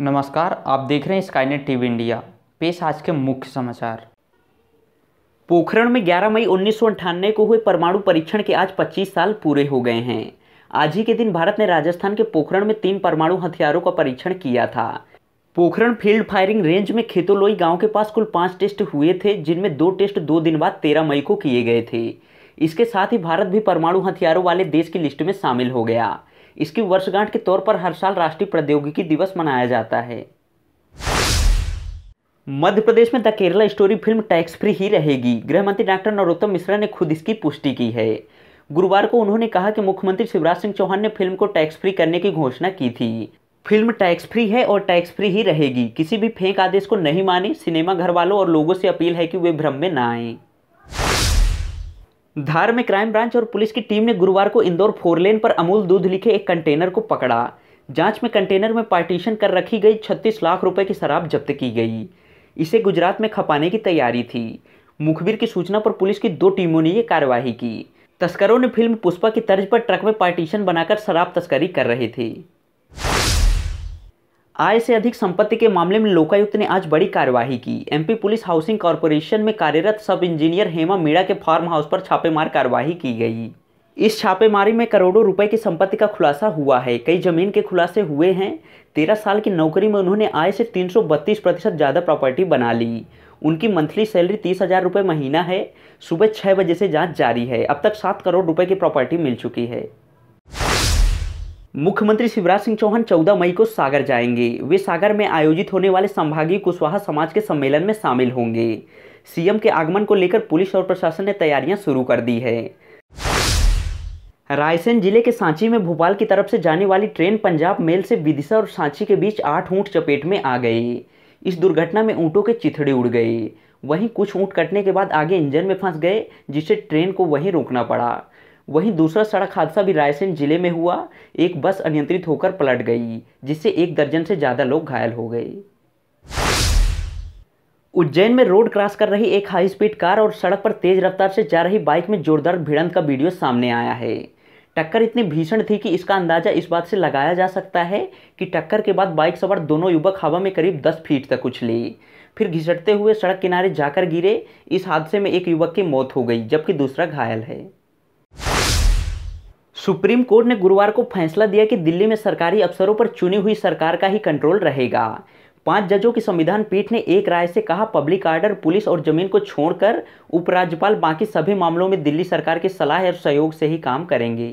नमस्कार आप देख रहे हैं स्काईनेट टीवी इंडिया पेश आज के मुख्य समाचार पोखरण में 11 मई उन्नीस को हुए परमाणु परीक्षण के आज 25 साल पूरे हो गए हैं आज ही के दिन भारत ने राजस्थान के पोखरण में तीन परमाणु हथियारों का परीक्षण किया था पोखरण फील्ड फायरिंग रेंज में खेतोलोई गांव के पास कुल पांच टेस्ट हुए थे जिनमें दो टेस्ट दो दिन बाद तेरह मई को किए गए थे इसके साथ ही भारत भी परमाणु हथियारों वाले देश की लिस्ट में शामिल हो गया इसकी वर्षगांठ के तौर पर हर साल राष्ट्रीय प्रौद्योगिकी दिवस मनाया जाता है मध्य प्रदेश में the Kerala story film tax free ही रहेगी गृह मंत्री डॉक्टर नरोत्तम मिश्रा ने खुद इसकी पुष्टि की है गुरुवार को उन्होंने कहा कि मुख्यमंत्री शिवराज सिंह चौहान ने फिल्म को टैक्स फ्री करने की घोषणा की थी फिल्म टैक्स फ्री है और टैक्स फ्री ही रहेगी किसी भी फेंक आदेश को नहीं माने सिनेमा घर वालों और लोगों से अपील है कि वे भ्रम में ना आएं धार में क्राइम ब्रांच और पुलिस की टीम ने गुरुवार को इंदौर फोरलेन पर अमूल दूध लिखे एक कंटेनर को पकड़ा जांच में कंटेनर में पार्टीशन कर रखी गई 36 लाख रुपए की शराब जब्त की गई इसे गुजरात में खपाने की तैयारी थी मुखबिर की सूचना पर पुलिस की दो टीमों ने ये कार्यवाही की तस्करों ने फिल्म पुष्पा की तर्ज पर ट्रक में पार्टीशन बनाकर शराब तस्करी कर रहे थे आय से अधिक संपत्ति के मामले में लोकायुक्त ने आज बड़ी कार्यवाही की एमपी पुलिस हाउसिंग कॉरपोरेशन में कार्यरत सब इंजीनियर हेमा मीणा के फार्म हाउस पर छापेमार कार्यवाही की गई इस छापेमारी में करोड़ों रुपए की संपत्ति का खुलासा हुआ है कई जमीन के खुलासे हुए हैं तेरह साल की नौकरी में उन्होंने आय से तीन प्रतिशत ज़्यादा प्रॉपर्टी बना ली उनकी मंथली सैलरी तीस हज़ार रुपये महीना है सुबह छः बजे से जांच जारी है अब तक सात करोड़ रुपए की प्रॉपर्टी मिल चुकी है मुख्यमंत्री शिवराज सिंह चौहान 14 मई को सागर जाएंगे वे सागर में आयोजित होने वाले संभागीय कुशवाहा समाज के सम्मेलन में शामिल होंगे सीएम के आगमन को लेकर पुलिस और प्रशासन ने तैयारियां शुरू कर दी है रायसेन जिले के सांची में भोपाल की तरफ से जाने वाली ट्रेन पंजाब मेल से विदिशा और सांची के बीच आठ ऊँट चपेट में आ गई इस दुर्घटना में ऊँटों के चिथड़े उड़ गए वहीं कुछ ऊँट कटने के बाद आगे इंजन में फंस गए जिससे ट्रेन को वहीं रोकना पड़ा वहीं दूसरा सड़क हादसा भी रायसेन जिले में हुआ एक बस अनियंत्रित होकर पलट गई जिससे एक दर्जन से ज़्यादा लोग घायल हो गए उज्जैन में रोड क्रॉस कर रही एक हाई स्पीड कार और सड़क पर तेज रफ्तार से जा रही बाइक में जोरदार भिड़ंत का वीडियो सामने आया है टक्कर इतनी भीषण थी कि इसका अंदाजा इस बात से लगाया जा सकता है कि टक्कर के बाद बाइक सवार दोनों युवक हवा में करीब 10 फीट तक उछले फिर घिसटते हुए सड़क किनारे जाकर गिरे इस हादसे में एक युवक की मौत हो गई जबकि दूसरा घायल है सुप्रीम कोर्ट ने गुरुवार को फैसला दिया कि दिल्ली में सरकारी अफसरों पर चुनी हुई सरकार का ही कंट्रोल रहेगा पांच जजों की संविधान पीठ ने एक राय से कहा पब्लिक आर्डर पुलिस और जमीन को छोड़कर उपराज्यपाल बाकी सभी मामलों में दिल्ली सरकार की सलाह और सहयोग से ही काम करेंगे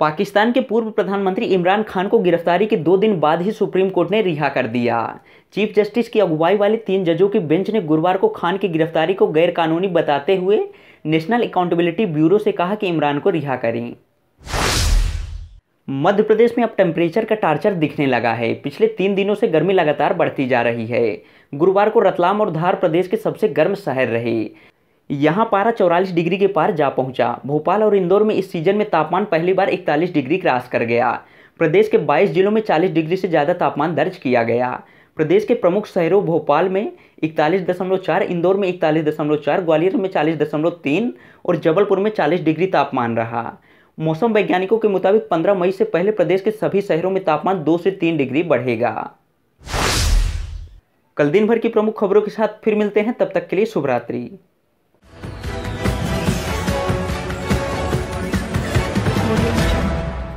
पाकिस्तान के पूर्व प्रधानमंत्री इमरान खान को गिरफ्तारी के दो दिन बाद ही सुप्रीम कोर्ट ने रिहा कर दिया चीफ जस्टिस की अगुवाई वाले तीन जजों की बेंच ने गुरुवार को खान की गिरफ्तारी को गैरकानूनी बताते हुए नेशनल अकाउंटेबिलिटी ब्यूरो से कहा कि इमरान को रिहा करें मध्य प्रदेश में अब टेम्परेचर का टार्चर दिखने लगा है पिछले तीन दिनों से गर्मी लगातार बढ़ती जा रही है गुरुवार को रतलाम और धार प्रदेश के सबसे गर्म शहर रहे यहाँ पारा 44 डिग्री के पार जा पहुँचा भोपाल और इंदौर में इस सीजन में तापमान पहली बार 41 डिग्री क्रॉस कर गया प्रदेश के 22 जिलों में 40 डिग्री से ज़्यादा तापमान दर्ज किया गया प्रदेश के प्रमुख शहरों भोपाल में 41.4, इंदौर में 41.4, ग्वालियर में 40.3 और जबलपुर में 40 डिग्री तापमान रहा मौसम वैज्ञानिकों के मुताबिक 15 मई से पहले प्रदेश के सभी शहरों में तापमान 2 से 3 डिग्री बढ़ेगा कल दिन भर की प्रमुख खबरों के साथ फिर मिलते हैं तब तक के लिए शुभरात्रि We're